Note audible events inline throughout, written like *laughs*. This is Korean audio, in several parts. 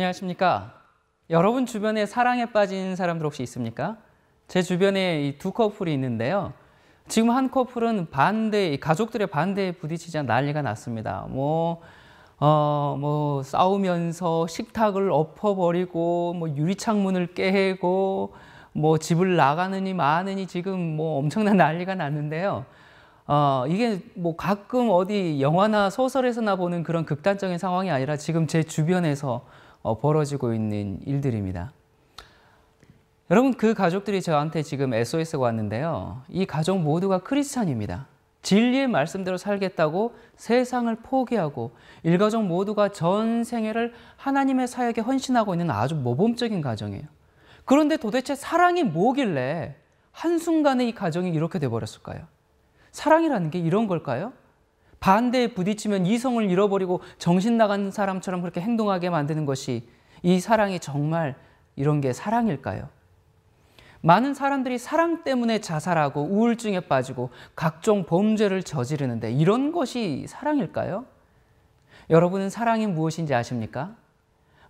안녕하십니까. 여러분 주변에 사랑에 빠진 사람들 혹시 있습니까? 제 주변에 이 두 커플이 있는데요. 지금 한 커플은 반대, 가족들의 반대에 부딪히자 난리가 났습니다. 뭐, 어, 뭐, 싸우면서 식탁을 엎어버리고, 뭐, 유리창문을 깨고, 뭐, 집을 나가느니 마느니 지금 뭐 엄청난 *laughs* 난리가 났는데요. 어, 이게 뭐 가끔 어디 영화나 소설에서나 보는 그런 극단적인 상황이 아니라 지금 제 주변에서 어, 벌어지고 있는 일들입니다. 여러분 그 가족들이 저한테 지금 SOS가 왔는데요. 이 가족 모두가 크리스찬입니다. 진리의 말씀대로 살겠다고 세상을 포기하고 일가족 모두가 전 생애를 하나님의 사역에 헌신하고 있는 아주 모범적인 가정이에요. 그런데 도대체 사랑이 뭐길래 한순간에 이 가정이 이렇게 돼버렸을까요? 사랑이라는 게 이런 걸까요? 반대에 부딪히면 이성을 잃어버리고 정신 나간 사람처럼 그렇게 행동하게 만드는 것이 이 사랑이 정말 이런 게 사랑일까요? 많은 사람들이 사랑 때문에 자살하고 우울증에 빠지고 각종 범죄를 저지르는데 이런 것이 사랑일까요? 여러분은 사랑이 무엇인지 아십니까?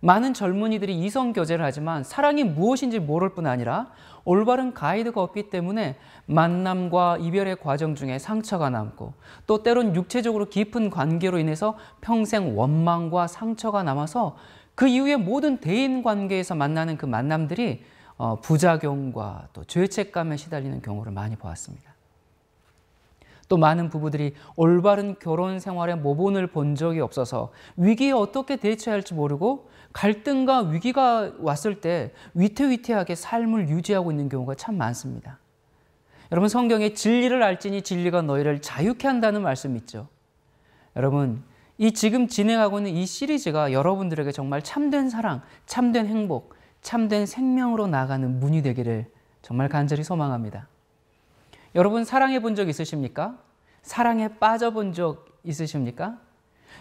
많은 젊은이들이 이성 교제를 하지만 사랑이 무엇인지 모를 뿐 아니라 올바른 가이드가 없기 때문에 만남과 이별의 과정 중에 상처가 남고 또 때론 육체적으로 깊은 관계로 인해서 평생 원망과 상처가 남아서 그 이후에 모든 대인 관계에서 만나는 그 만남들이 어, 부작용과 또 죄책감에 시달리는 경우를 많이 보았습니다. 또 많은 부부들이 올바른 결혼 생활의 모본을 본 적이 없어서 위기에 어떻게 대처해야 할지 모르고 갈등과 위기가 왔을 때 위태위태하게 삶을 유지하고 있는 경우가 참 많습니다. 여러분 성경에 진리를 알지니 진리가 너희를 자유케 한다는 말씀 있죠. 여러분 이 지금 진행하고 있는 이 시리즈가 여러분들에게 정말 참된 사랑, 참된 행복, 참된 생명으로 나가는 문이 되기를 정말 간절히 소망합니다. 여러분 사랑해 본 적 있으십니까? 사랑에 빠져본 적 있으십니까?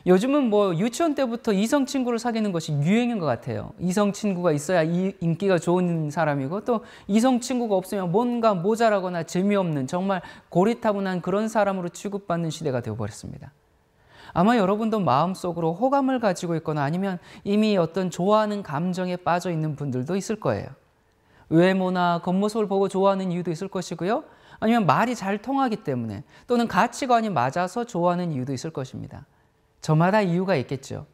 요즘은 뭐 유치원 때부터 이성 친구를 사귀는 것이 유행인 것 같아요. 이성 친구가 있어야 인기가 좋은 사람이고 또 이성 친구가 없으면 뭔가 모자라거나 재미없는 정말 고리타분한 그런 사람으로 취급받는 시대가 되어버렸습니다. 아마 여러분도 마음속으로 호감을 가지고 있거나 아니면 이미 어떤 좋아하는 감정에 빠져 있는 분들도 있을 거예요. 외모나 겉모습을 보고 좋아하는 이유도 있을 것이고요. 아니면 말이 잘 통하기 때문에 또는 가치관이 맞아서 좋아하는 이유도 있을 것입니다. 저마다 이유가 있겠죠.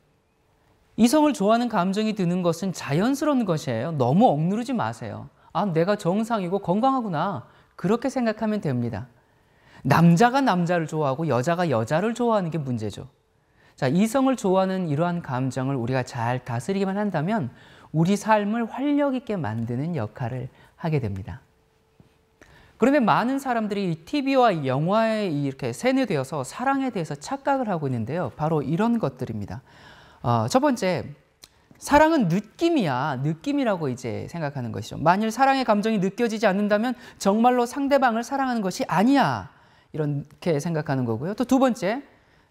이성을 좋아하는 감정이 드는 것은 자연스러운 것이에요. 너무 억누르지 마세요. 아, 내가 정상이고 건강하구나. 그렇게 생각하면 됩니다. 남자가 남자를 좋아하고 여자가 여자를 좋아하는 게 문제죠. 자, 이성을 좋아하는 이러한 감정을 우리가 잘 다스리기만 한다면 우리 삶을 활력 있게 만드는 역할을 하게 됩니다. 그러면 많은 사람들이 이 TV와 영화에 이렇게 세뇌되어서 사랑에 대해서 착각을 하고 있는데요. 바로 이런 것들입니다. 어, 첫 번째, 사랑은 느낌이야. 느낌이라고 이제 생각하는 것이죠. 만일 사랑의 감정이 느껴지지 않는다면 정말로 상대방을 사랑하는 것이 아니야. 이렇게 생각하는 거고요. 또 두 번째,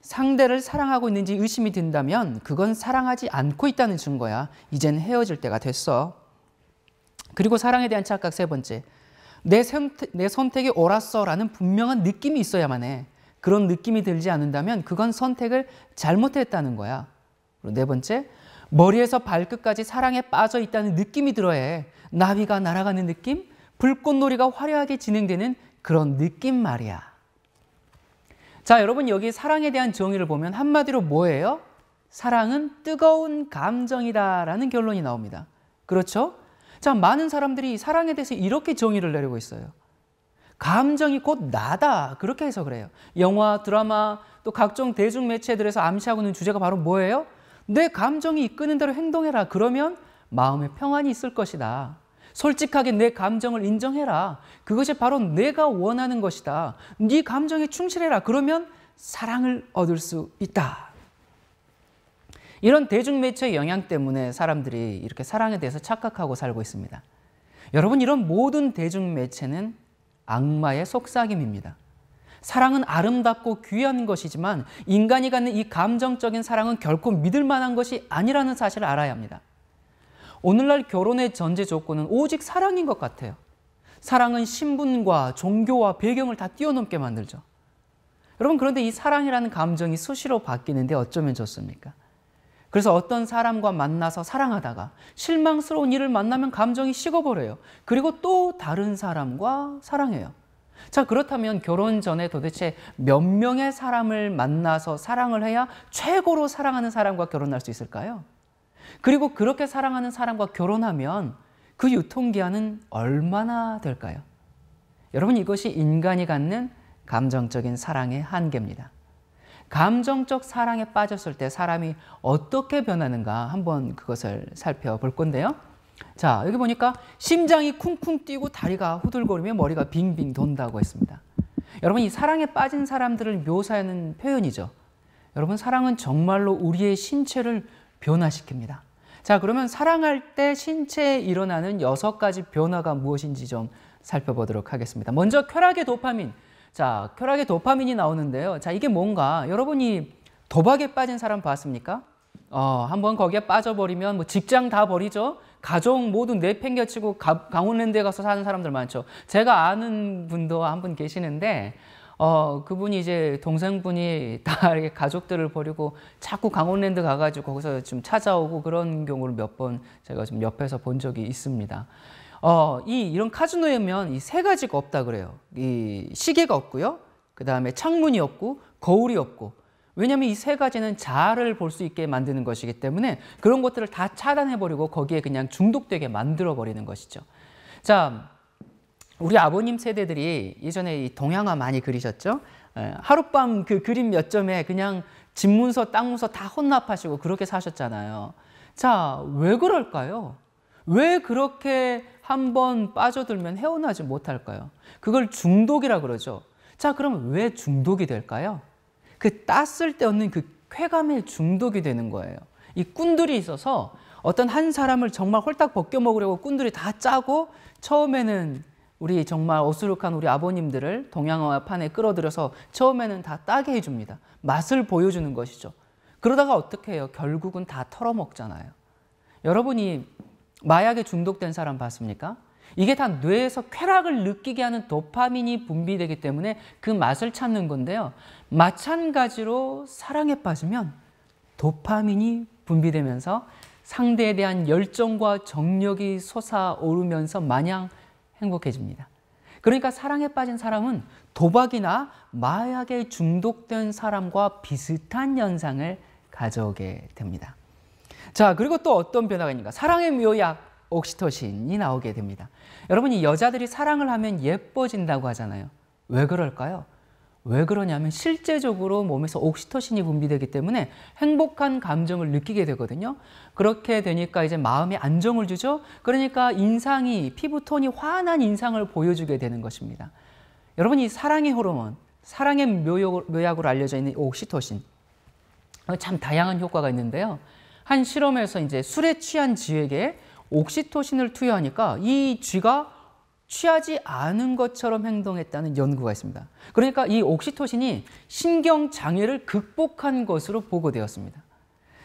상대를 사랑하고 있는지 의심이 든다면 그건 사랑하지 않고 있다는 증거야. 이젠 헤어질 때가 됐어. 그리고 사랑에 대한 착각 세 번째. 내, 선택, 내 선택이 옳았어라는 분명한 느낌이 있어야만 해. 그런 느낌이 들지 않는다면 그건 선택을 잘못했다는 거야. 그리고 네 번째, 머리에서 발끝까지 사랑에 빠져 있다는 느낌이 들어야 해. 나비가 날아가는 느낌, 불꽃놀이가 화려하게 진행되는 그런 느낌 말이야. 자, 여러분 여기 사랑에 대한 정의를 보면 한마디로 뭐예요? 사랑은 뜨거운 감정이다라는 결론이 나옵니다. 그렇죠? 참 많은 사람들이 사랑에 대해서 이렇게 정의를 내리고 있어요. 감정이 곧 나다 그렇게 해서 그래요. 영화, 드라마 또 각종 대중 매체들에서 암시하고 있는 주제가 바로 뭐예요? 내 감정이 이끄는 대로 행동해라. 그러면 마음의 평안이 있을 것이다. 솔직하게 내 감정을 인정해라. 그것이 바로 내가 원하는 것이다. 네 감정에 충실해라. 그러면 사랑을 얻을 수 있다. 이런 대중매체의 영향 때문에 사람들이 이렇게 사랑에 대해서 착각하고 살고 있습니다. 여러분, 이런 모든 대중매체는 악마의 속삭임입니다. 사랑은 아름답고 귀한 것이지만 인간이 갖는 이 감정적인 사랑은 결코 믿을 만한 것이 아니라는 사실을 알아야 합니다. 오늘날 결혼의 전제 조건은 오직 사랑인 것 같아요. 사랑은 신분과 종교와 배경을 다 뛰어넘게 만들죠. 여러분, 그런데 이 사랑이라는 감정이 수시로 바뀌는데 어쩌면 좋습니까? 그래서 어떤 사람과 만나서 사랑하다가 실망스러운 일을 만나면 감정이 식어버려요. 그리고 또 다른 사람과 사랑해요. 자, 그렇다면 결혼 전에 도대체 몇 명의 사람을 만나서 사랑을 해야 최고로 사랑하는 사람과 결혼할 수 있을까요? 그리고 그렇게 사랑하는 사람과 결혼하면 그 유통기한은 얼마나 될까요? 여러분, 이것이 인간이 갖는 감정적인 사랑의 한계입니다. 감정적 사랑에 빠졌을 때 사람이 어떻게 변하는가 한번 그것을 살펴볼 건데요. 자, 여기 보니까 심장이 쿵쿵 뛰고 다리가 후들거리며 머리가 빙빙 돈다고 했습니다. 여러분, 이 사랑에 빠진 사람들을 묘사하는 표현이죠. 여러분, 사랑은 정말로 우리의 신체를 변화시킵니다. 자, 그러면 사랑할 때 신체에 일어나는 여섯 가지 변화가 무엇인지 좀 살펴보도록 하겠습니다. 먼저 쾌락의 도파민. 자, 쾌락의 도파민이 나오는데요. 자, 이게 뭔가 여러분이 도박에 빠진 사람 봤습니까? 어, 한번 거기에 빠져버리면 뭐 직장 다 버리죠. 가족 모두 내팽겨치고 강원랜드에 가서 사는 사람들 많죠. 제가 아는 분도 한 분 계시는데 어, 그분이 이제 동생분이 다 *laughs* 이렇게 가족들을 버리고 자꾸 강원랜드 가가지고 거기서 좀 찾아오고 그런 경우를 몇 번 제가 좀 옆에서 본 적이 있습니다. 어, 이 이런 카지노에면 이 세 가지가 없다 그래요. 이 시계가 없고요. 그다음에 창문이 없고 거울이 없고. 왜냐하면 이 세 가지는 자아를 볼 수 있게 만드는 것이기 때문에 그런 것들을 다 차단해버리고 거기에 그냥 중독되게 만들어버리는 것이죠. 자, 우리 아버님 세대들이 예전에 이 동양화 많이 그리셨죠? 예, 하룻밤 그 그림 몇 점에 그냥 집 문서, 땅 문서 다 혼납하시고 그렇게 사셨잖아요. 자, 왜 그럴까요? 왜 그렇게 한번 빠져들면 헤어나지 못할까요? 그걸 중독이라 그러죠. 자, 그럼 왜 중독이 될까요? 그 땄을 때 얻는 그 쾌감에 중독이 되는 거예요. 이 꾼들이 있어서 어떤 한 사람을 정말 홀딱 벗겨 먹으려고 꾼들이 다 짜고 처음에는 우리 정말 어수룩한 우리 아버님들을 동양어판에 끌어들여서 처음에는 다 따게 해줍니다. 맛을 보여주는 것이죠. 그러다가 어떻게 해요? 결국은 다 털어먹잖아요. 여러분이 마약에 중독된 사람 봤습니까? 이게 다 뇌에서 쾌락을 느끼게 하는 도파민이 분비되기 때문에 그 맛을 찾는 건데요. 마찬가지로 사랑에 빠지면 도파민이 분비되면서 상대에 대한 열정과 정력이 솟아오르면서 마냥 행복해집니다. 그러니까 사랑에 빠진 사람은 도박이나 마약에 중독된 사람과 비슷한 현상을 가져오게 됩니다. 자, 그리고 또 어떤 변화가 있는가? 사랑의 묘약 옥시토신이 나오게 됩니다. 여러분이 여자들이 사랑을 하면 예뻐진다고 하잖아요. 왜 그럴까요? 왜 그러냐면 실제적으로 몸에서 옥시토신이 분비되기 때문에 행복한 감정을 느끼게 되거든요. 그렇게 되니까 이제 마음의 안정을 주죠. 그러니까 인상이 피부톤이 환한 인상을 보여주게 되는 것입니다. 여러분이 사랑의 호르몬, 사랑의 묘약으로 알려져 있는 옥시토신 어, 참 다양한 효과가 있는데요. 한 실험에서 이제 술에 취한 쥐에게 옥시토신을 투여하니까 이 쥐가 취하지 않은 것처럼 행동했다는 연구가 있습니다. 그러니까 이 옥시토신이 신경 장애를 극복한 것으로 보고되었습니다.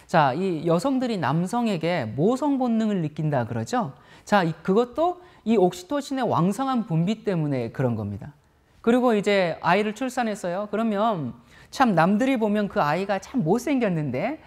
자, 이 여성들이 남성에게 모성 본능을 느낀다 그러죠. 자, 그것도 이 옥시토신의 왕성한 분비 때문에 그런 겁니다. 그리고 이제 아이를 출산했어요. 그러면 참 남들이 보면 그 아이가 참 못생겼는데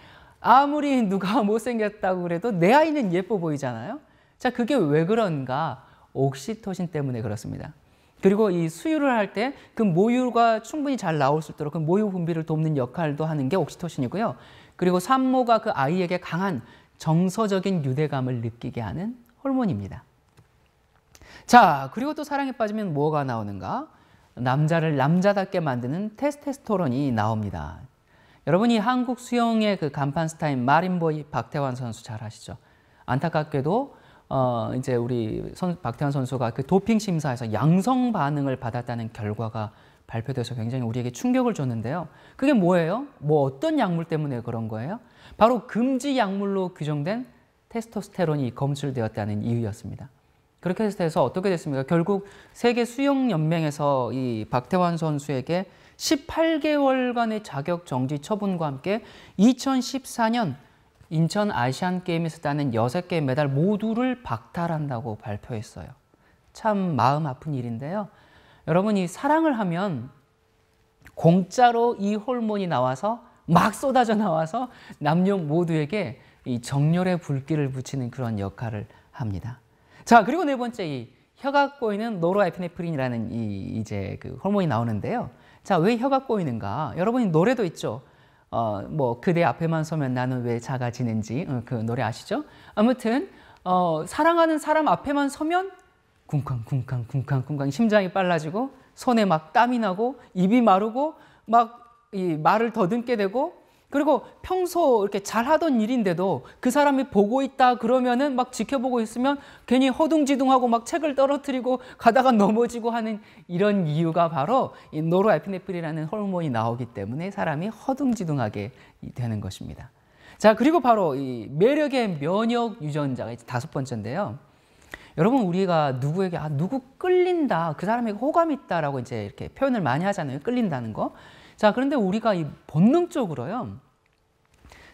아무리 누가 *laughs* 못생겼다고 그래도 내 아이는 예뻐 보이잖아요. 자, 그게 왜 그런가? 옥시토신 때문에 그렇습니다. 그리고 이 수유를 할 때 그 모유가 충분히 잘 나올 수 있도록 그 모유 분비를 돕는 역할도 하는 게 옥시토신이고요. 그리고 산모가 그 아이에게 강한 정서적인 유대감을 느끼게 하는 호르몬입니다. 자, 그리고 또 사랑에 빠지면 뭐가 나오는가? 남자를 남자답게 만드는 테스테스토론이 나옵니다. 여러분이 한국 수영의 그 간판 스타인 마린보이 박태환 선수 잘 아시죠? 안타깝게도 어 이제 우리 선, 박태환 선수가 그 도핑 심사에서 양성 반응을 받았다는 결과가 발표돼서 굉장히 우리에게 충격을 줬는데요. 그게 뭐예요? 뭐 어떤 약물 때문에 그런 거예요? 바로 금지 약물로 규정된 테스토스테론이 검출되었다는 이유였습니다. 그렇게 해서 어떻게 됐습니까? 결국 세계 수영 연맹에서 이 박태환 선수에게 18개월간의 자격 정지 처분과 함께 2014년 인천 아시안 게임에서 따낸 6개 메달 모두를 박탈한다고 발표했어요. 참 마음 아픈 일인데요. 여러분 이 사랑을 하면 공짜로 이 호르몬이 나와서 막 쏟아져 나와서 남녀 모두에게 이 정열의 불길을 붙이는 그런 역할을 합니다. 자, 그리고 네 번째 이 혀가 꼬이는 노르에피네프린이라는 이 이제 그 호르몬이 나오는데요. 자, 왜 혀가 꼬이는가? 여러분 노래도 있죠. 어, 뭐 그대 앞에만 서면 나는 왜 작아지는지 어, 그 노래 아시죠? 아무튼 어, 사랑하는 사람 앞에만 서면 쿵쾅쿵쾅 쿵쾅쿵쾅 심장이 빨라지고 손에 막 땀이 나고 입이 마르고 막 이 말을 더듬게 되고 그리고 평소 이렇게 잘하던 일인데도 그 사람이 보고 있다 그러면은 막 지켜보고 있으면 괜히 허둥지둥하고 막 책을 떨어뜨리고 가다가 넘어지고 하는 이런 이유가 바로 이 노르에피네프린이라는 호르몬이 나오기 때문에 사람이 허둥지둥하게 되는 것입니다. 자, 그리고 바로 이 매력의 면역 유전자가 이제 다섯 번째인데요. 여러분 우리가 누구에게 아 누구 끌린다 그 사람에게 호감 있다라고 이제 이렇게 표현을 많이 하잖아요 끌린다는 거. 자 그런데 우리가 이 본능적으로요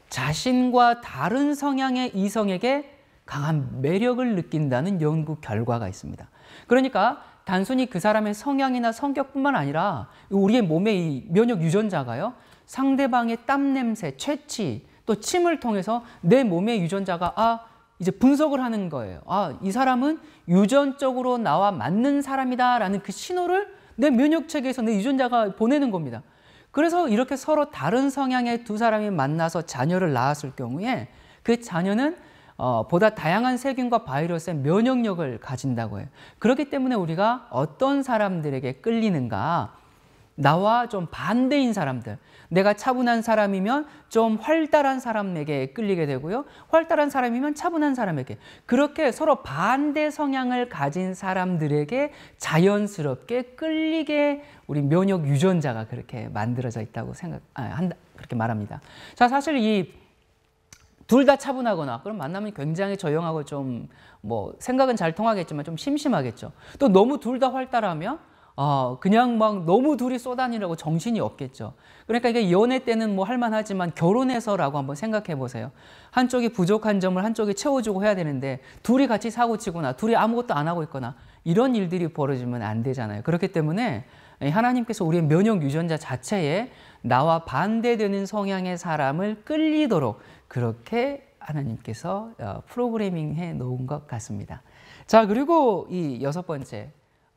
자신과 다른 성향의 이성에게 강한 매력을 느낀다는 연구 결과가 있습니다. 그러니까 단순히 그 사람의 성향이나 성격뿐만 아니라 우리의 몸의 면역 유전자가요. 상대방의 땀 냄새, 채취, 또 침을 통해서 내 몸의 유전자가 아 이제 분석을 하는 거예요. 아, 이 사람은 유전적으로 나와 맞는 사람이다라는 그 신호를 내 면역 체계에서 내 유전자가 보내는 겁니다. 그래서 이렇게 서로 다른 성향의 두 사람이 만나서 자녀를 낳았을 경우에 그 자녀는 어, 보다 다양한 세균과 바이러스의 면역력을 가진다고 해요. 그렇기 때문에 우리가 어떤 사람들에게 끌리는가 나와 좀 반대인 사람들, 내가 차분한 사람이면 좀 활달한 사람에게 끌리게 되고요. 활달한 사람이면 차분한 사람에게. 그렇게 서로 반대 성향을 가진 사람들에게 자연스럽게 끌리게 우리 면역 유전자가 그렇게 만들어져 있다고 생각, 아, 한다, 그렇게 말합니다. 자, 사실 이 둘 다 차분하거나 그럼 만나면 굉장히 조용하고 좀 뭐 생각은 잘 통하겠지만 좀 심심하겠죠. 또 너무 둘 다 활달하면 어, 그냥 막 너무 둘이 쏘다니라고 정신이 없겠죠. 그러니까 이게 연애 때는 뭐 할만하지만 결혼해서라고 한번 생각해 보세요. 한쪽이 부족한 점을 한쪽이 채워주고 해야 되는데 둘이 같이 사고치거나 둘이 아무것도 안 하고 있거나 이런 일들이 벌어지면 안 되잖아요. 그렇기 때문에 하나님께서 우리의 면역 유전자 자체에 나와 반대되는 성향의 사람을 끌리도록 그렇게 하나님께서 어, 프로그래밍 해 놓은 것 같습니다. 자, 그리고 이 여섯 번째.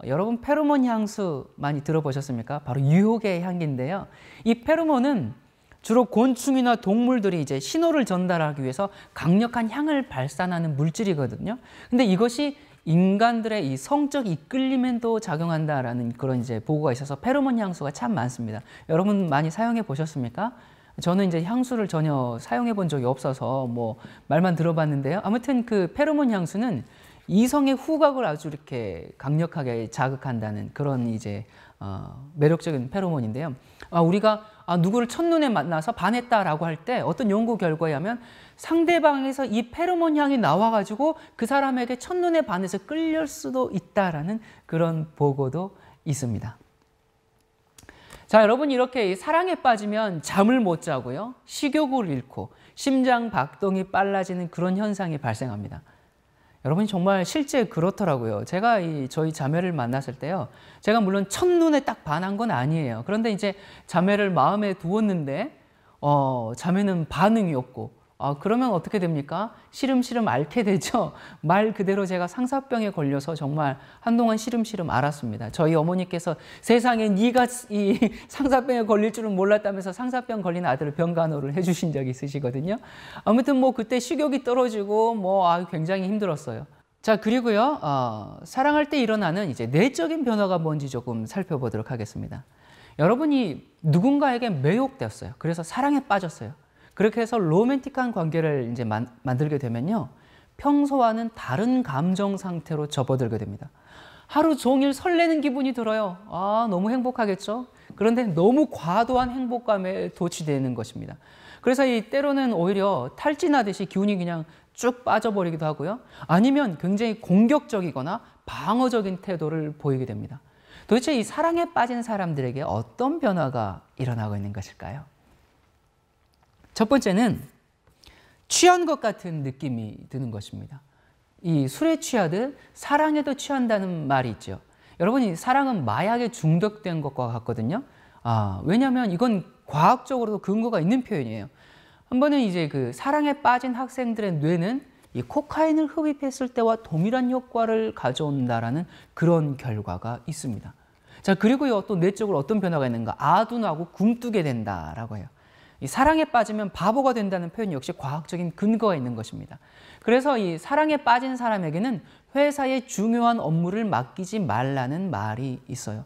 여러분 페로몬 향수 많이 들어보셨습니까? 바로 유혹의 향기인데요. 이 페로몬은 주로 곤충이나 동물들이 이제 신호를 전달하기 위해서 강력한 향을 발산하는 물질이거든요. 근데 이것이 인간들의 이 성적 이끌림에도 작용한다라는 그런 이제 보고가 있어서 페로몬 향수가 참 많습니다. 여러분 많이 사용해 보셨습니까? 저는 이제 향수를 전혀 사용해 본 적이 없어서 뭐 말만 들어봤는데요. 아무튼 그 페로몬 향수는 이성의 후각을 아주 이렇게 강력하게 자극한다는 그런 이제 어, 매력적인 페로몬인데요. 아, 우리가 아, 누구를 첫눈에 만나서 반했다라고 할 때 어떤 연구 결과에 하면 상대방에서 이 페로몬 향이 나와가지고 그 사람에게 첫눈에 반해서 끌릴 수도 있다라는 그런 보고도 있습니다. 자, 여러분 이렇게 사랑에 빠지면 잠을 못 자고요. 식욕을 잃고 심장 박동이 빨라지는 그런 현상이 발생합니다. 여러분이 정말 실제 그렇더라고요. 제가 이 저희 자매를 만났을 때요. 제가 물론 첫눈에 딱 반한 건 아니에요. 그런데 이제 자매를 마음에 두었는데, 어, 자매는 반응이 없고, 어, 그러면 어떻게 됩니까? 시름시름 앓게 되죠. *laughs* 말 그대로 제가 상사병에 걸려서 정말 한동안 시름시름 앓았습니다. 저희 어머니께서 세상에 네가 이 *laughs* 상사병에 걸릴 줄은 몰랐다면서 상사병 걸린 아들을 병간호를 해주신 적이 있으시거든요. 아무튼 뭐 그때 식욕이 떨어지고 뭐 아, 굉장히 힘들었어요. 자 그리고요 어, 사랑할 때 일어나는 이제 내적인 변화가 뭔지 조금 살펴보도록 하겠습니다. 여러분이 누군가에게 매혹되었어요. 그래서 사랑에 빠졌어요. 그렇게 해서 로맨틱한 관계를 이제 만, 만들게 되면요. 평소와는 다른 감정 상태로 접어들게 됩니다. 하루 종일 설레는 기분이 들어요. 아, 너무 행복하겠죠? 그런데 너무 과도한 행복감에 도취되는 것입니다. 그래서 이 때로는 오히려 탈진하듯이 기운이 그냥 쭉 빠져버리기도 하고요. 아니면 굉장히 공격적이거나 방어적인 태도를 보이게 됩니다. 도대체 이 사랑에 빠진 사람들에게 어떤 변화가 일어나고 있는 것일까요? 첫 번째는 취한 것 같은 느낌이 드는 것입니다. 이 술에 취하듯 사랑에도 취한다는 말이 있죠. 여러분이 사랑은 마약에 중독된 것과 같거든요. 아, 왜냐면 이건 과학적으로도 근거가 있는 표현이에요. 한 번은 이제 그 사랑에 빠진 학생들의 뇌는 이 코카인을 흡입했을 때와 동일한 효과를 가져온다라는 그런 결과가 있습니다. 자, 그리고요, 또뇌쪽으로 어떤 변화가 있는가? 아둔하고 굼뜨게 된다라고 해요. 이 사랑에 빠지면 바보가 된다는 표현 역시 과학적인 근거가 있는 것입니다. 그래서 이 사랑에 빠진 사람에게는 회사의 중요한 업무를 맡기지 말라는 말이 있어요.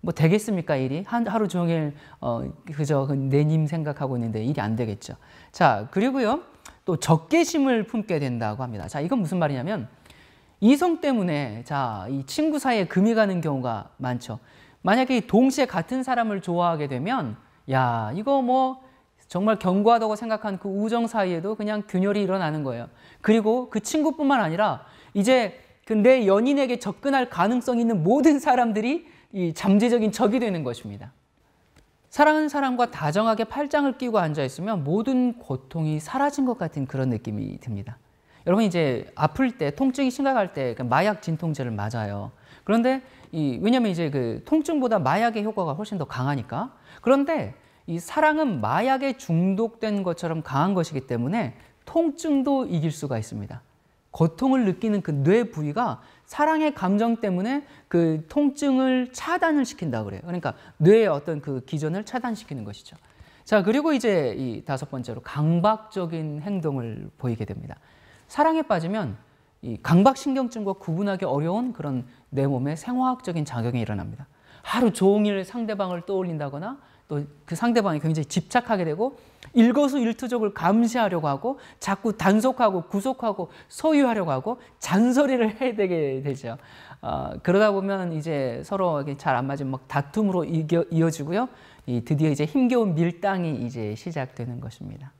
뭐 되겠습니까 일이 한 하루 종일 어 그저 그 내님 생각하고 있는데 일이 안 되겠죠. 자 그리고요 또 적개심을 품게 된다고 합니다. 자 이건 무슨 말이냐면 이성 때문에 자 이 친구 사이에 금이 가는 경우가 많죠. 만약에 동시에 같은 사람을 좋아하게 되면 야 이거 뭐 정말 견고하다고 생각한 그 우정 사이에도 그냥 균열이 일어나는 거예요. 그리고 그 친구뿐만 아니라 이제 그 내 연인에게 접근할 가능성이 있는 모든 사람들이 이 잠재적인 적이 되는 것입니다. 사랑하는 사람과 다정하게 팔짱을 끼고 앉아 있으면 모든 고통이 사라진 것 같은 그런 느낌이 듭니다. 여러분 이제 아플 때 통증이 심각할 때 그 마약 진통제를 맞아요. 그런데 이 왜냐면 이제 그 통증보다 마약의 효과가 훨씬 더 강하니까. 그런데 이 사랑은 마약에 중독된 것처럼 강한 것이기 때문에 통증도 이길 수가 있습니다. 고통을 느끼는 그 뇌 부위가 사랑의 감정 때문에 그 통증을 차단을 시킨다 그래요. 그러니까 뇌의 어떤 그 기전을 차단시키는 것이죠. 자, 그리고 이제 이 다섯 번째로 강박적인 행동을 보이게 됩니다. 사랑에 빠지면 이 강박신경증과 구분하기 어려운 그런 내 몸의 생화학적인 작용이 일어납니다. 하루 종일 상대방을 떠올린다거나 또그 상대방이 굉장히 집착하게 되고 일거수일투족을 감시하려고 하고 자꾸 단속하고 구속하고 소유하려고 하고 잔소리를 해야 되게 되죠. 어, 그러다 보면 이제 서로 잘 안맞으막 다툼으로 이겨, 이어지고요. 이 드디어 이제 힘겨운 밀당이 이제 시작되는 것입니다.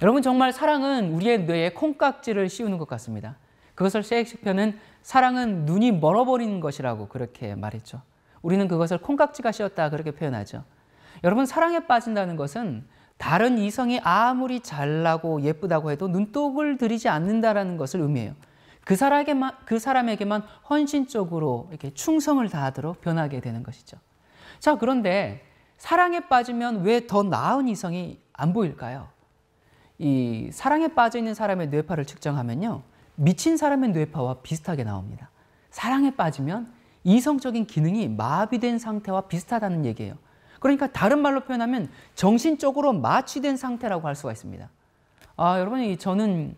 여러분 정말 사랑은 우리의 뇌에 콩깍지를 씌우는 것 같습니다. 그것을 셰익스피어는 사랑은 눈이 멀어버린 것이라고 그렇게 말했죠. 우리는 그것을 콩깍지가 씌었다 그렇게 표현하죠. 여러분 사랑에 빠진다는 것은 다른 이성이 아무리 잘나고 예쁘다고 해도 눈독을 들이지 않는다라는 것을 의미해요. 그 사람에게만, 그 사람에게만 헌신적으로 이렇게 충성을 다하도록 변하게 되는 것이죠. 자, 그런데 사랑에 빠지면 왜 더 나은 이성이 안 보일까요? 이 사랑에 빠져 있는 사람의 뇌파를 측정하면요. 미친 사람의 뇌파와 비슷하게 나옵니다. 사랑에 빠지면 이성적인 기능이 마비된 상태와 비슷하다는 얘기예요. 그러니까 다른 말로 표현하면 정신적으로 마취된 상태라고 할 수가 있습니다. 아, 여러분, 저는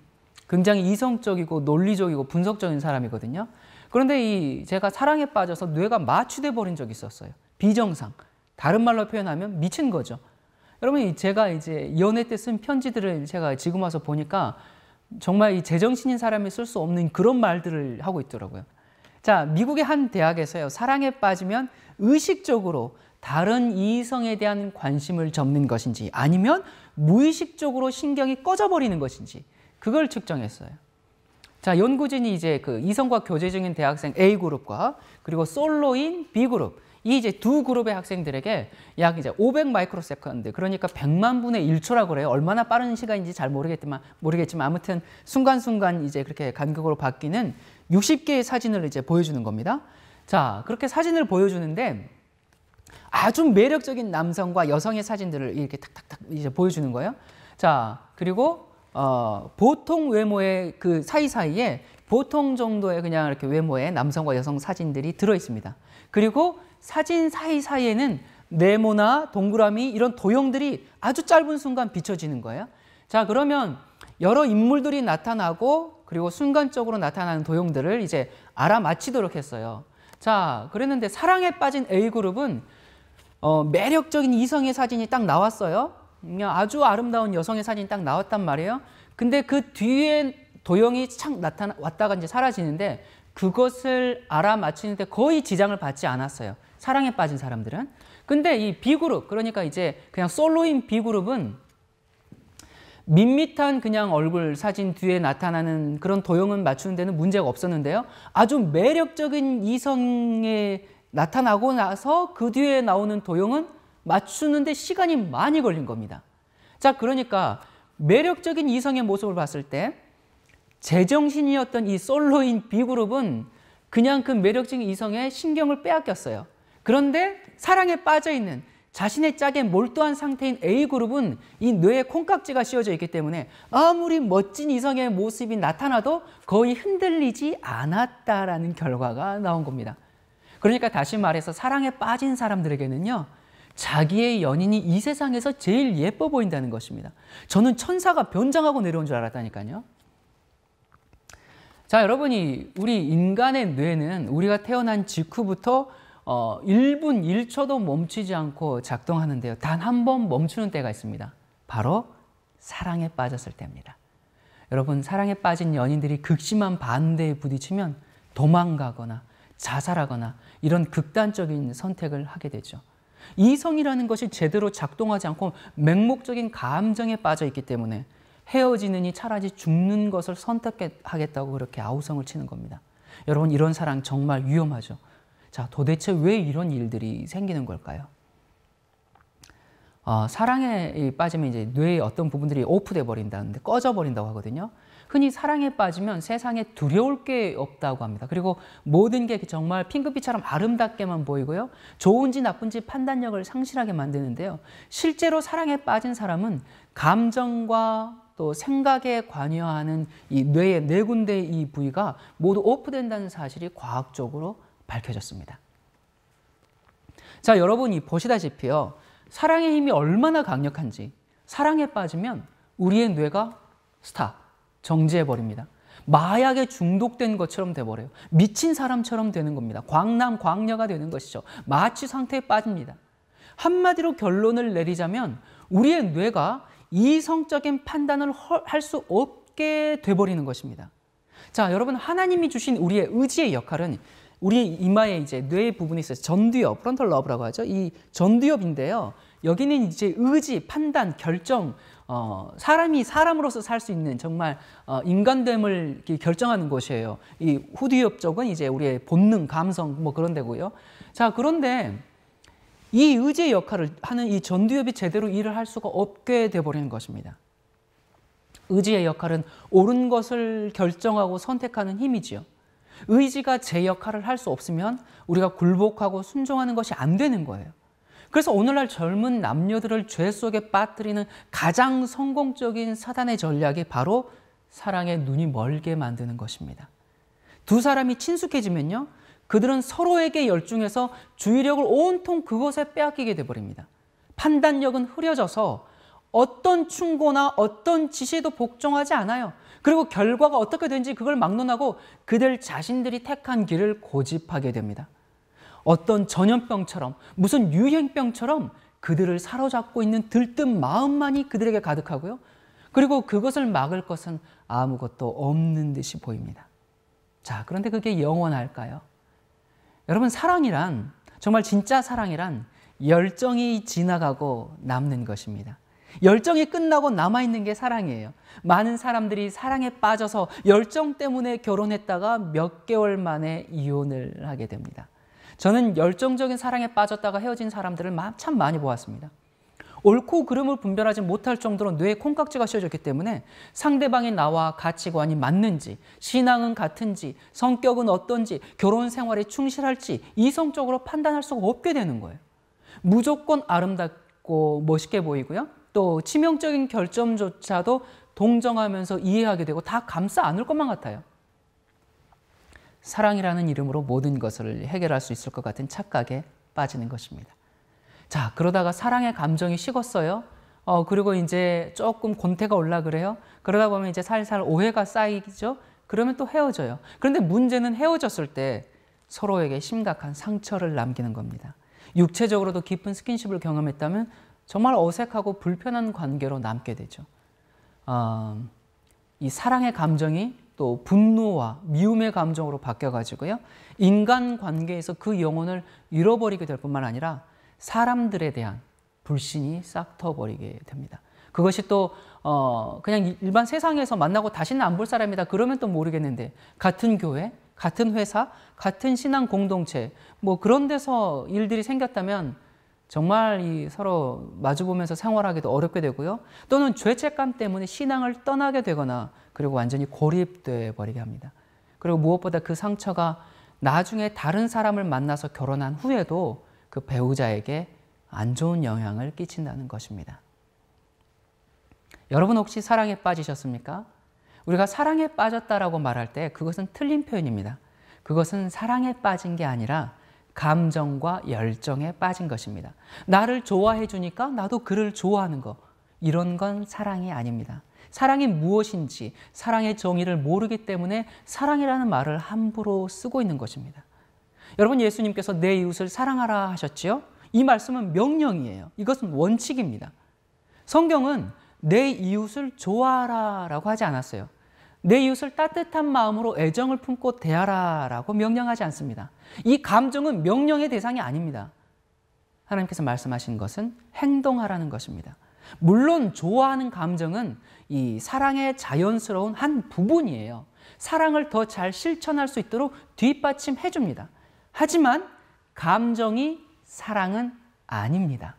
굉장히 이성적이고 논리적이고 분석적인 사람이거든요. 그런데 이 제가 사랑에 빠져서 뇌가 마취돼 버린 적이 있었어요. 비정상. 다른 말로 표현하면 미친 거죠. 여러분, 제가 이제 연애 때 쓴 편지들을 제가 지금 와서 보니까 정말 이 제정신인 사람이 쓸 수 없는 그런 말들을 하고 있더라고요. 자, 미국의 한 대학에서요. 사랑에 빠지면 의식적으로 다른 이성에 대한 관심을 접는 것인지 아니면 무의식적으로 신경이 꺼져버리는 것인지 그걸 측정했어요. 자, 연구진이 이제 그 이성과 교제 중인 대학생 A 그룹과 그리고 솔로인 B 그룹 이 이제 두 그룹의 학생들에게 약 이제 500 마이크로세컨드 그러니까 100만 분의 1초라고 그래요. 얼마나 빠른 시간인지 잘 모르겠지만 모르겠지만 아무튼 순간순간 이제 그렇게 간격으로 바뀌는 60개의 사진을 이제 보여주는 겁니다. 자, 그렇게 사진을 보여주는데 아주 매력적인 남성과 여성의 사진들을 이렇게 탁탁탁 이제 보여주는 거예요. 자, 그리고 어, 보통 외모의 그 사이사이에 보통 정도의 그냥 이렇게 외모의 남성과 여성 사진들이 들어 있습니다. 그리고 사진 사이사이에는 네모나 동그라미 이런 도형들이 아주 짧은 순간 비춰지는 거예요. 자, 그러면 여러 인물들이 나타나고 그리고 순간적으로 나타나는 도형들을 이제 알아맞히도록 했어요. 자, 그랬는데 사랑에 빠진 A그룹은 어, 매력적인 이성의 사진이 딱 나왔어요. 아주 아름다운 여성의 사진이 딱 나왔단 말이에요. 근데 그 뒤에 도형이 착 나타나 왔다가 이제 사라지는데 그것을 알아맞히는데 거의 지장을 받지 않았어요. 사랑에 빠진 사람들은. 근데 이 B그룹, 그러니까 이제 그냥 솔로인 B그룹은 밋밋한 그냥 얼굴 사진 뒤에 나타나는 그런 도형은 맞추는 데는 문제가 없었는데요. 아주 매력적인 이성에 나타나고 나서 그 뒤에 나오는 도형은 맞추는데 시간이 많이 걸린 겁니다. 자, 그러니까 매력적인 이성의 모습을 봤을 때 제정신이었던 이 솔로인 B그룹은 그냥 그 매력적인 이성에 신경을 빼앗겼어요. 그런데 사랑에 빠져 있는 자신의 짝에 몰두한 상태인 A그룹은 이 뇌에 콩깍지가 씌워져 있기 때문에 아무리 멋진 이성의 모습이 나타나도 거의 흔들리지 않았다라는 결과가 나온 겁니다. 그러니까 다시 말해서 사랑에 빠진 사람들에게는요. 자기의 연인이 이 세상에서 제일 예뻐 보인다는 것입니다. 저는 천사가 변장하고 내려온 줄 알았다니까요. 자, 여러분이 우리 인간의 뇌는 우리가 태어난 직후부터 어, 1분 1초도 멈추지 않고 작동하는데요. 단 한 번 멈추는 때가 있습니다. 바로 사랑에 빠졌을 때입니다. 여러분, 사랑에 빠진 연인들이 극심한 반대에 부딪히면 도망가거나 자살하거나 이런 극단적인 선택을 하게 되죠. 이성이라는 것이 제대로 작동하지 않고 맹목적인 감정에 빠져 있기 때문에 헤어지느니 차라리 죽는 것을 선택하겠다고 그렇게 아우성을 치는 겁니다. 여러분, 이런 사랑 정말 위험하죠. 자, 도대체 왜 이런 일들이 생기는 걸까요? 어, 사랑에 빠지면 이제 뇌의 어떤 부분들이 오프돼 버린다는데 꺼져 버린다고 하거든요. 흔히 사랑에 빠지면 세상에 두려울 게 없다고 합니다. 그리고 모든 게 정말 핑크빛처럼 아름답게만 보이고요. 좋은지 나쁜지 판단력을 상실하게 만드는데요. 실제로 사랑에 빠진 사람은 감정과 또 생각에 관여하는 이 뇌의 네 군데 이 부위가 모두 오프된다는 사실이 과학적으로 밝혀졌습니다. 자, 여러분이 보시다시피요. 사랑의 힘이 얼마나 강력한지 사랑에 빠지면 우리의 뇌가 스탑, 정지해버립니다. 마약에 중독된 것처럼 돼버려요. 미친 사람처럼 되는 겁니다. 광남, 광녀가 되는 것이죠. 마취 상태에 빠집니다. 한마디로 결론을 내리자면 우리의 뇌가 이성적인 판단을 할 수 없게 돼버리는 것입니다. 자, 여러분, 하나님이 주신 우리의 의지의 역할은 우리 이마에 이제 뇌부분이있어요 전두엽, 프런털 러브라고 하죠. 이 전두엽인데요. 여기는 이제 의지, 판단, 결정, 어, 사람이 사람으로서 살 수 있는 정말 어, 인간됨을 결정하는 곳이에요. 이 후두엽 쪽은 이제 우리의 본능, 감성 뭐 그런 데고요. 자, 그런데 이 의지의 역할을 하는 이 전두엽이 제대로 일을 할 수가 없게 돼버리는 것입니다. 의지의 역할은 옳은 것을 결정하고 선택하는 힘이지요. 의지가 제 역할을 할 수 없으면 우리가 굴복하고 순종하는 것이 안 되는 거예요. 그래서 오늘날 젊은 남녀들을 죄 속에 빠뜨리는 가장 성공적인 사단의 전략이 바로 사랑의 눈이 멀게 만드는 것입니다. 두 사람이 친숙해지면요. 그들은 서로에게 열중해서 주의력을 온통 그것에 빼앗기게 돼버립니다. 판단력은 흐려져서 어떤 충고나 어떤 지시도 복종하지 않아요. 그리고 결과가 어떻게 된지 그걸 막론하고 그들 자신들이 택한 길을 고집하게 됩니다. 어떤 전염병처럼 무슨 유행병처럼 그들을 사로잡고 있는 들뜬 마음만이 그들에게 가득하고요. 그리고 그것을 막을 것은 아무것도 없는 듯이 보입니다. 자, 그런데 그게 영원할까요? 여러분, 사랑이란, 정말 진짜 사랑이란 열정이 지나가고 남는 것입니다. 열정이 끝나고 남아있는 게 사랑이에요. 많은 사람들이 사랑에 빠져서 열정 때문에 결혼했다가 몇 개월 만에 이혼을 하게 됩니다. 저는 열정적인 사랑에 빠졌다가 헤어진 사람들을 참 많이 보았습니다. 옳고 그름을 분별하지 못할 정도로 뇌에 콩깍지가 씌어졌기 때문에 상대방이 나와 가치관이 맞는지, 신앙은 같은지, 성격은 어떤지, 결혼 생활에 충실할지 이성적으로 판단할 수가 없게 되는 거예요. 무조건 아름답고 멋있게 보이고요. 또 치명적인 결점조차도 동정하면서 이해하게 되고 다 감싸 안을 것만 같아요. 사랑이라는 이름으로 모든 것을 해결할 수 있을 것 같은 착각에 빠지는 것입니다. 자, 그러다가 사랑의 감정이 식었어요. 어, 그리고 이제 조금 곤태가 올라 그래요. 그러다 보면 이제 살살 오해가 쌓이죠. 그러면 또 헤어져요. 그런데 문제는 헤어졌을 때 서로에게 심각한 상처를 남기는 겁니다. 육체적으로도 깊은 스킨십을 경험했다면 정말 어색하고 불편한 관계로 남게 되죠. 어, 이 사랑의 감정이 또 분노와 미움의 감정으로 바뀌어가지고요. 인간 관계에서 그 영혼을 잃어버리게 될 뿐만 아니라 사람들에 대한 불신이 싹 터버리게 됩니다. 그것이 또, 어, 그냥 일반 세상에서 만나고 다시는 안 볼 사람이다. 그러면 또 모르겠는데, 같은 교회, 같은 회사, 같은 신앙 공동체, 뭐 그런 데서 일들이 생겼다면 정말 이 서로 마주보면서 생활하기도 어렵게 되고요. 또는 죄책감 때문에 신앙을 떠나게 되거나 그리고 완전히 고립돼 버리게 합니다. 그리고 무엇보다 그 상처가 나중에 다른 사람을 만나서 결혼한 후에도 그 배우자에게 안 좋은 영향을 끼친다는 것입니다. 여러분 혹시 사랑에 빠지셨습니까? 우리가 사랑에 빠졌다라고 말할 때 그것은 틀린 표현입니다. 그것은 사랑에 빠진 게 아니라 감정과 열정에 빠진 것입니다. 나를 좋아해 주니까 나도 그를 좋아하는 것. 이런 건 사랑이 아닙니다. 사랑이 무엇인지 사랑의 정의를 모르기 때문에 사랑이라는 말을 함부로 쓰고 있는 것입니다. 여러분 예수님께서 내 이웃을 사랑하라 하셨지요? 이 말씀은 명령이에요. 이것은 원칙입니다. 성경은 내 이웃을 좋아하라라고 하지 않았어요. 내 이웃을 따뜻한 마음으로 애정을 품고 대하라 라고 명령하지 않습니다. 이 감정은 명령의 대상이 아닙니다. 하나님께서 말씀하신 것은 행동하라는 것입니다. 물론 좋아하는 감정은 이 사랑의 자연스러운 한 부분이에요. 사랑을 더 잘 실천할 수 있도록 뒷받침해 줍니다. 하지만 감정이 사랑은 아닙니다.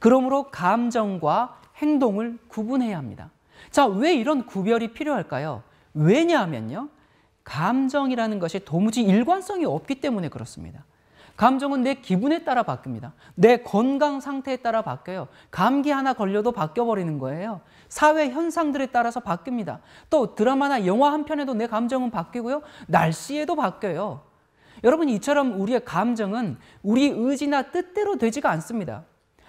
그러므로 감정과 행동을 구분해야 합니다. 자, 왜 이런 구별이 필요할까요? 왜냐하면요. 감정이라는 것이 도무지 일관성이 없기 때문에 그렇습니다. 감정은 내 기분에 따라 바뀝니다. 내 건강 상태에 따라 바뀌어요. 감기 하나 걸려도 바뀌어버리는 거예요. 사회 현상들에 따라서 바뀝니다. 또 드라마나 영화 한 편에도 내 감정은 바뀌고요. 날씨에도 바뀌어요. 여러분, 이처럼 우리의 감정은 우리 의지나 뜻대로 되지가 않습니다.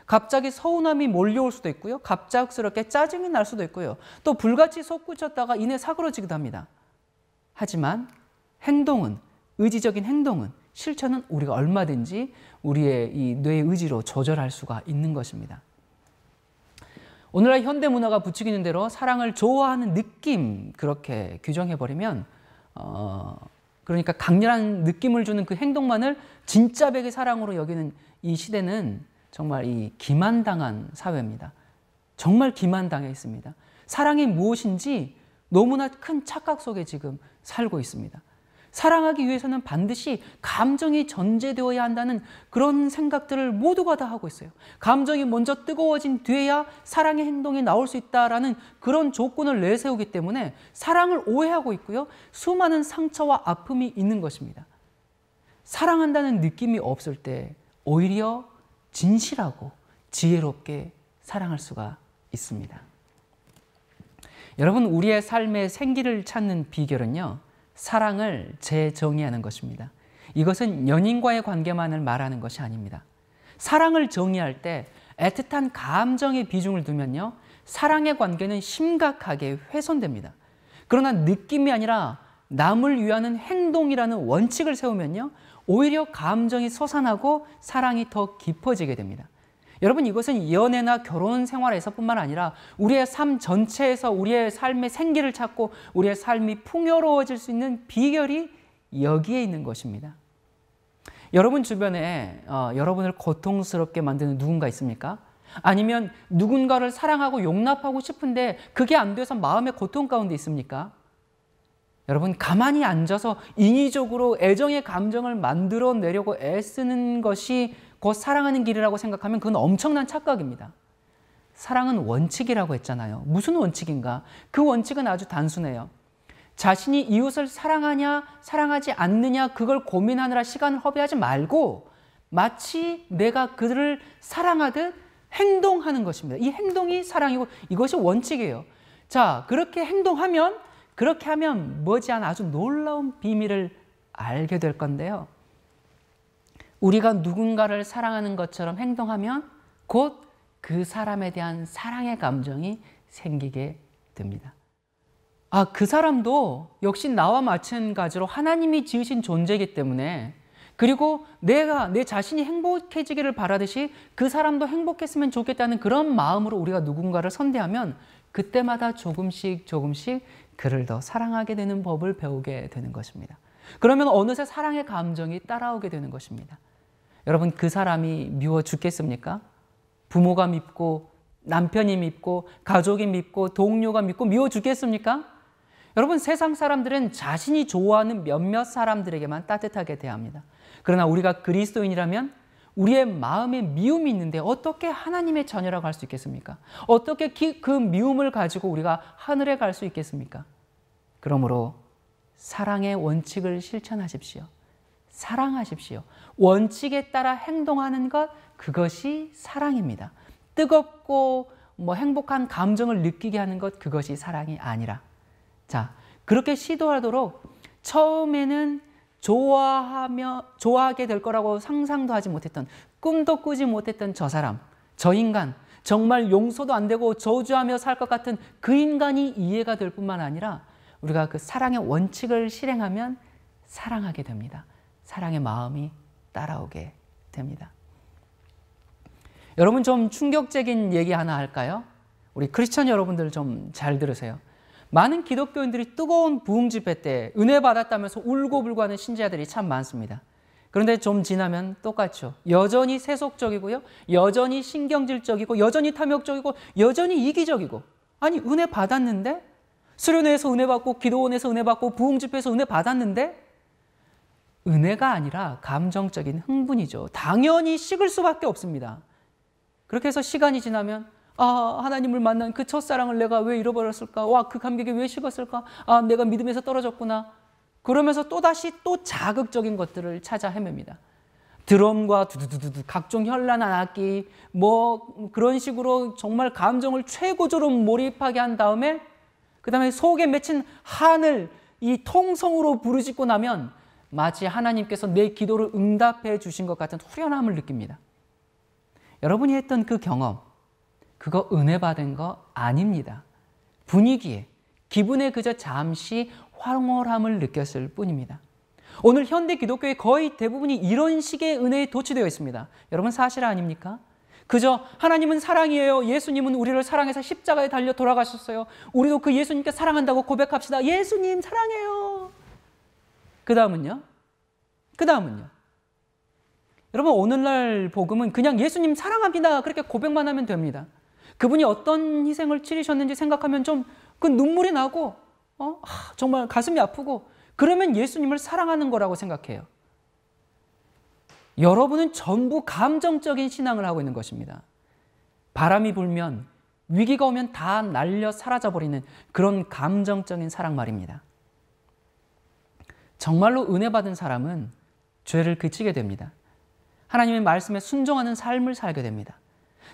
갑자기 서운함이 몰려올 수도 있고요. 갑작스럽게 짜증이 날 수도 있고요. 또 불같이 솟구쳤다가 이내 사그러지기도 합니다. 하지만 행동은 의지적인 행동은 실천은 우리가 얼마든지 우리의 이 뇌의 의지로 조절할 수가 있는 것입니다. 오늘날 현대 문화가 부추기는 대로 사랑을 좋아하는 느낌 그렇게 규정해 버리면 어 그러니까 강렬한 느낌을 주는 그 행동만을 진짜 백의 사랑으로 여기는 이 시대는 정말 이 기만당한 사회입니다. 정말 기만당해 있습니다. 사랑이 무엇인지 너무나 큰 착각 속에 지금 살고 있습니다. 사랑하기 위해서는 반드시 감정이 전제되어야 한다는 그런 생각들을 모두가 다 하고 있어요. 감정이 먼저 뜨거워진 뒤에야 사랑의 행동이 나올 수 있다라는 그런 조건을 내세우기 때문에 사랑을 오해하고 있고요. 수많은 상처와 아픔이 있는 것입니다. 사랑한다는 느낌이 없을 때 오히려 진실하고 지혜롭게 사랑할 수가 있습니다. 여러분, 우리의 삶의 생기를 찾는 비결은요, 사랑을 재정의하는 것입니다. 이것은 연인과의 관계만을 말하는 것이 아닙니다. 사랑을 정의할 때 애틋한 감정의 비중을 두면요, 사랑의 관계는 심각하게 훼손됩니다. 그러나 느낌이 아니라 남을 위하는 행동이라는 원칙을 세우면요, 오히려 감정이 솟아나고 사랑이 더 깊어지게 됩니다. 여러분 이것은 연애나 결혼 생활에서뿐만 아니라 우리의 삶 전체에서 우리의 삶의 생기를 찾고 우리의 삶이 풍요로워질 수 있는 비결이 여기에 있는 것입니다. 여러분 주변에 어, 여러분을 고통스럽게 만드는 누군가 있습니까? 아니면 누군가를 사랑하고 용납하고 싶은데 그게 안 돼서 마음의 고통 가운데 있습니까? 여러분 가만히 앉아서 인위적으로 애정의 감정을 만들어내려고 애쓰는 것이 곧 사랑하는 길이라고 생각하면 그건 엄청난 착각입니다. 사랑은 원칙이라고 했잖아요. 무슨 원칙인가? 그 원칙은 아주 단순해요. 자신이 이웃을 사랑하냐, 사랑하지 않느냐, 그걸 고민하느라 시간을 허비하지 말고 마치 내가 그들을 사랑하듯 행동하는 것입니다. 이 행동이 사랑이고 이것이 원칙이에요. 자, 그렇게 행동하면 그렇게 하면 머지않아 아주 놀라운 비밀을 알게 될 건데요. 우리가 누군가를 사랑하는 것처럼 행동하면 곧 그 사람에 대한 사랑의 감정이 생기게 됩니다. 아, 그 사람도 역시 나와 마찬가지로 하나님이 지으신 존재이기 때문에 그리고 내가 내 자신이 행복해지기를 바라듯이 그 사람도 행복했으면 좋겠다는 그런 마음으로 우리가 누군가를 선대하면 그때마다 조금씩 조금씩 그를 더 사랑하게 되는 법을 배우게 되는 것입니다. 그러면 어느새 사랑의 감정이 따라오게 되는 것입니다. 여러분 그 사람이 미워 죽겠습니까? 부모가 밉고 남편이 밉고 가족이 밉고 동료가 밉고 미워 죽겠습니까? 여러분 세상 사람들은 자신이 좋아하는 몇몇 사람들에게만 따뜻하게 대합니다. 그러나 우리가 그리스도인이라면 우리의 마음에 미움이 있는데 어떻게 하나님의 자녀라고 할 수 있겠습니까? 어떻게 그 미움을 가지고 우리가 하늘에 갈 수 있겠습니까? 그러므로 사랑의 원칙을 실천하십시오. 사랑하십시오. 원칙에 따라 행동하는 것, 그것이 사랑입니다. 뜨겁고 뭐 행복한 감정을 느끼게 하는 것, 그것이 사랑이 아니라. 자, 그렇게 시도하도록 처음에는 좋아하며 좋아하게 될 거라고 상상도 하지 못했던 꿈도 꾸지 못했던 저 사람, 저 인간 정말 용서도 안 되고 저주하며 살 것 같은 그 인간이 이해가 될 뿐만 아니라 우리가 그 사랑의 원칙을 실행하면 사랑하게 됩니다. 사랑의 마음이 따라오게 됩니다. 여러분 좀 충격적인 얘기 하나 할까요? 우리 크리스천 여러분들 좀 잘 들으세요. 많은 기독교인들이 뜨거운 부흥 집회 때 은혜 받았다면서 울고불고 하는 신자들이 참 많습니다. 그런데 좀 지나면 똑같죠. 여전히 세속적이고요. 여전히 신경질적이고 여전히 탐욕적이고 여전히 이기적이고 아니 은혜 받았는데 수련회에서 은혜 받고 기도원에서 은혜 받고 부흥 집회에서 은혜 받았는데 은혜가 아니라 감정적인 흥분이죠. 당연히 식을 수밖에 없습니다. 그렇게 해서 시간이 지나면 아, 하나님을 만난 그 첫사랑을 내가 왜 잃어버렸을까? 와, 그 감격에 왜 식었을까? 아, 내가 믿음에서 떨어졌구나. 그러면서 또다시 또 자극적인 것들을 찾아 헤맵니다. 드럼과 두두두두 각종 현란한 악기 뭐 그런 식으로 정말 감정을 최고조로 몰입하게 한 다음에 그다음에 속에 맺힌 한을 이 통성으로 부르짖고 나면 마치 하나님께서 내 기도를 응답해 주신 것 같은 후련함을 느낍니다. 여러분이 했던 그 경험 그거 은혜 받은 거 아닙니다. 분위기에, 기분에 그저 잠시 황홀함을 느꼈을 뿐입니다. 오늘 현대 기독교의 거의 대부분이 이런 식의 은혜에 도취되어 있습니다. 여러분 사실 아닙니까? 그저 하나님은 사랑이에요. 예수님은 우리를 사랑해서 십자가에 달려 돌아가셨어요. 우리도 그 예수님께 사랑한다고 고백합시다. 예수님 사랑해요. 그 다음은요? 그 다음은요? 여러분 오늘날 복음은 그냥 예수님 사랑합니다. 그렇게 고백만 하면 됩니다. 그분이 어떤 희생을 치르셨는지 생각하면 좀 그 눈물이 나고 어? 하, 정말 가슴이 아프고 그러면 예수님을 사랑하는 거라고 생각해요. 여러분은 전부 감정적인 신앙을 하고 있는 것입니다. 바람이 불면 위기가 오면 다 날려 사라져버리는 그런 감정적인 사랑 말입니다. 정말로 은혜 받은 사람은 죄를 그치게 됩니다. 하나님의 말씀에 순종하는 삶을 살게 됩니다.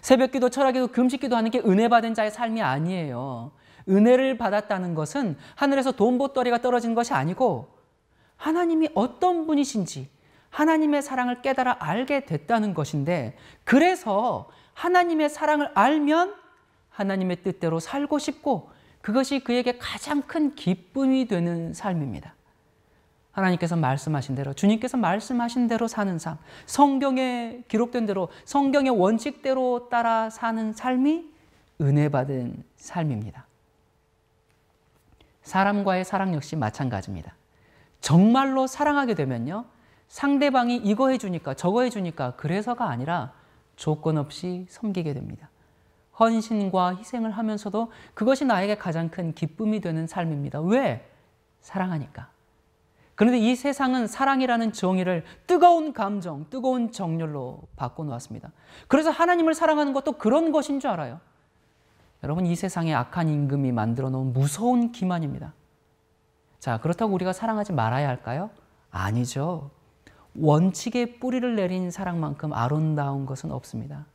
새벽기도, 철학기도, 금식기도 하는 게 은혜 받은 자의 삶이 아니에요. 은혜를 받았다는 것은 하늘에서 돈보따리가 떨어진 것이 아니고 하나님이 어떤 분이신지 하나님의 사랑을 깨달아 알게 됐다는 것인데 그래서 하나님의 사랑을 알면 하나님의 뜻대로 살고 싶고 그것이 그에게 가장 큰 기쁨이 되는 삶입니다. 하나님께서 말씀하신 대로, 주님께서 말씀하신 대로 사는 삶, 성경에 기록된 대로, 성경의 원칙대로 따라 사는 삶이 은혜받은 삶입니다. 사람과의 사랑 역시 마찬가지입니다. 정말로 사랑하게 되면요. 상대방이 이거 해주니까 저거 해주니까 그래서가 아니라 조건 없이 섬기게 됩니다. 헌신과 희생을 하면서도 그것이 나에게 가장 큰 기쁨이 되는 삶입니다. 왜? 사랑하니까. 그런데 이 세상은 사랑이라는 정의를 뜨거운 감정, 뜨거운 정열로 바꿔놓았습니다. 그래서 하나님을 사랑하는 것도 그런 것인 줄 알아요. 여러분, 이세상에 악한 임금이 만들어 놓은 무서운 기만입니다. 자, 그렇다고 우리가 사랑하지 말아야 할까요? 아니죠. 원칙에 뿌리를 내린 사랑만큼 아름다운 것은 없습니다.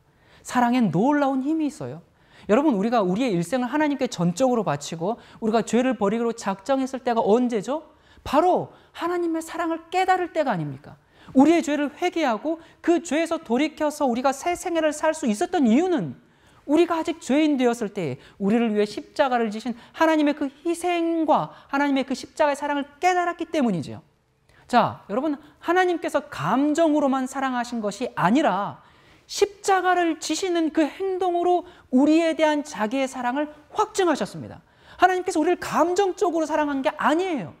사랑엔 놀라운 힘이 있어요. 여러분, 우리가 우리의 일생을 하나님께 전적으로 바치고 우리가 죄를 버리기로 작정했을 때가 언제죠? 바로 하나님의 사랑을 깨달을 때가 아닙니까? 우리의 죄를 회개하고 그 죄에서 돌이켜서 우리가 새 생애를 살 수 있었던 이유는 우리가 아직 죄인 되었을 때에 우리를 위해 십자가를 지신 하나님의 그 희생과 하나님의 그 십자가의 사랑을 깨달았기 때문이지요. 자, 여러분, 하나님께서 감정으로만 사랑하신 것이 아니라 십자가를 지시는 그 행동으로 우리에 대한 자기의 사랑을 확증하셨습니다. 하나님께서 우리를 감정적으로 사랑한 게 아니에요.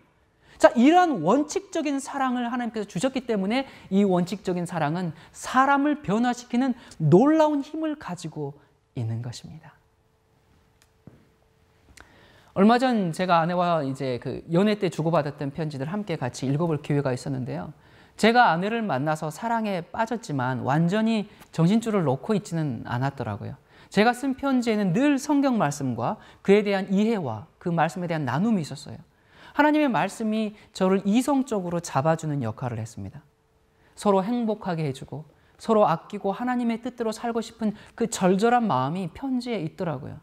자, 이러한 원칙적인 사랑을 하나님께서 주셨기 때문에 이 원칙적인 사랑은 사람을 변화시키는 놀라운 힘을 가지고 있는 것입니다. 얼마 전 제가 아내와 이제 그 연애 때 주고받았던 편지들 함께 같이 읽어볼 기회가 있었는데요. 제가 아내를 만나서 사랑에 빠졌지만 완전히 정신줄을 놓고 있지는 않았더라고요. 제가 쓴 편지에는 늘 성경 말씀과 그에 대한 이해와 그 말씀에 대한 나눔이 있었어요. 하나님의 말씀이 저를 이성적으로 잡아주는 역할을 했습니다. 서로 행복하게 해주고 서로 아끼고 하나님의 뜻대로 살고 싶은 그 절절한 마음이 편지에 있더라고요.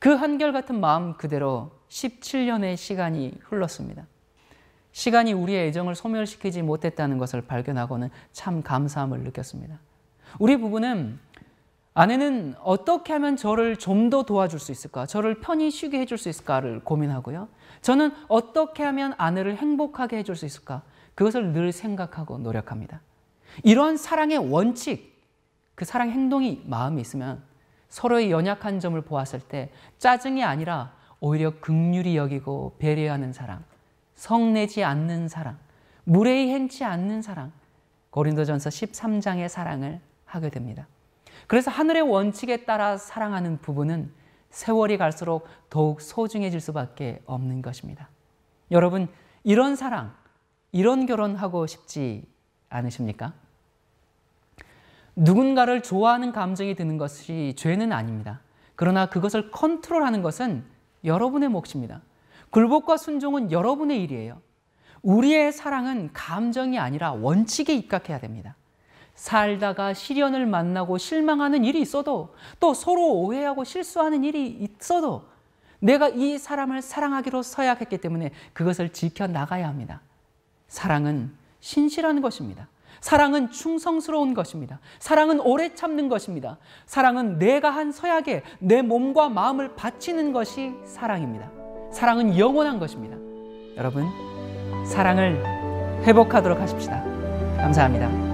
그 한결같은 마음 그대로 17년의 시간이 흘렀습니다. 시간이 우리의 애정을 소멸시키지 못했다는 것을 발견하고는 참 감사함을 느꼈습니다. 우리 부부는 아내는 어떻게 하면 저를 좀 더 도와줄 수 있을까? 저를 편히 쉬게 해줄 수 있을까를 고민하고요. 저는 어떻게 하면 아내를 행복하게 해줄 수 있을까? 그것을 늘 생각하고 노력합니다. 이러한 사랑의 원칙, 그 사랑 행동이 마음에 있으면 서로의 연약한 점을 보았을 때 짜증이 아니라 오히려 극률이 여기고 배려하는 사랑, 성내지 않는 사랑, 무례히 행치 않는 사랑, 고린도전서 13장의 사랑을 하게 됩니다. 그래서 하늘의 원칙에 따라 사랑하는 부부는 세월이 갈수록 더욱 소중해질 수밖에 없는 것입니다. 여러분, 이런 사랑, 이런 결혼하고 싶지 않으십니까? 누군가를 좋아하는 감정이 드는 것이 죄는 아닙니다. 그러나 그것을 컨트롤하는 것은 여러분의 몫입니다. 굴복과 순종은 여러분의 일이에요. 우리의 사랑은 감정이 아니라 원칙에 입각해야 됩니다. 살다가 시련을 만나고 실망하는 일이 있어도 또 서로 오해하고 실수하는 일이 있어도 내가 이 사람을 사랑하기로 서약했기 때문에 그것을 지켜나가야 합니다. 사랑은 신실한 것입니다. 사랑은 충성스러운 것입니다. 사랑은 오래 참는 것입니다. 사랑은 내가 한 서약에 내 몸과 마음을 바치는 것이 사랑입니다. 사랑은 영원한 것입니다. 여러분, 사랑을 회복하도록 하십시다. 감사합니다.